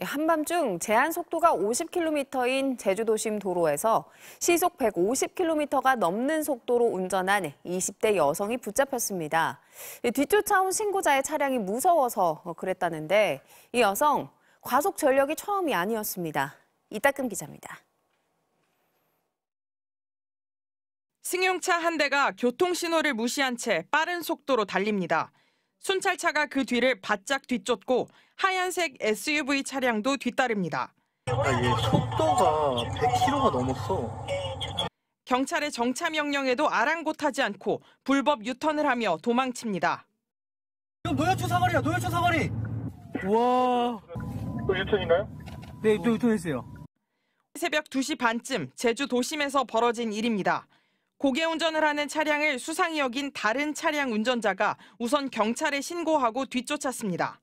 예, 한밤중 제한 속도가 50km인 제주도심 도로에서 시속 150km가 넘는 속도로 운전한 20대 여성이 붙잡혔습니다. 뒤쫓아온 신고자의 차량이 무서워서 어, 그랬다는데 이 여성 과속 전력이 처음이 아니었습니다. 이따금 기자입니다. 승용차 한 대가 교통신호를 무시한 채 빠른 속도로 달립니다. 순찰차가 그 뒤를 바짝 뒤쫓고 하얀색 SUV 차량도 뒤따릅니다. 아얘 속도가 100km가 넘었어. 경찰의 정차 명령에도 아랑곳하지 않고 불법 유턴을 하며 도망칩니다. 이건 노여초 사거리야, 노여초 사거리. 와. 또 유턴인가요? 네, 또 유턴했어요. 새벽 2시 반쯤 제주 도심에서 벌어진 일입니다. 고개 운전을 하는 차량을 수상히 여긴 다른 차량 운전자가 우선 경찰에 신고하고 뒤쫓았습니다.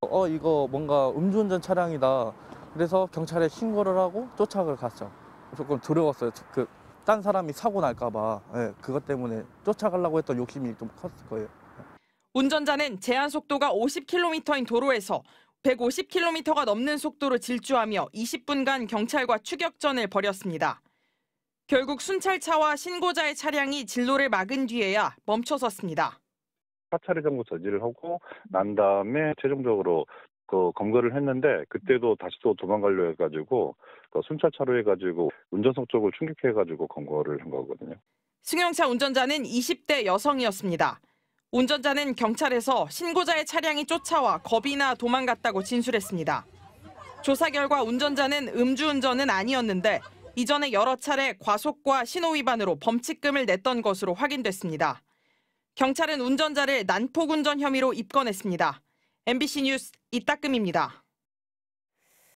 어 이거 뭔가 음주운전 차량이다. 그래서 경찰에 신고를 하고 쫓아을 갔죠. 조금 두려웠어요. 그 딴 사람이 사고 날까봐 네, 그것 때문에 쫓아가려고 했던 욕심이 좀 컸을 거예요. 운전자는 제한 속도가 50km인 도로에서 150km가 넘는 속도로 질주하며 20분간 경찰과 추격전을 벌였습니다. 결국 순찰차와 신고자의 차량이 진로를 막은 뒤에야 멈춰섰습니다. 사차례 정보 저지를 하고 음. 난 다음에 최종적으로 그 검거를 했는데 그때도 다시 또 도망가려 해가지고 그 순찰차로 해가지고 운전석 쪽을 충격해가지고 검거를 한 거거든요. 승용차 운전자는 20대 여성이었습니다. 운전자는 경찰에서 신고자의 차량이 쫓아와 겁이나 도망갔다고 진술했습니다. 조사 결과 운전자는 음주운전은 아니었는데 이전에 여러 차례 과속과 신호위반으로 범칙금을 냈던 것으로 확인됐습니다. 경찰은 운전자를 난폭운전 혐의로 입건했습니다. MBC 뉴스 이따금입니다.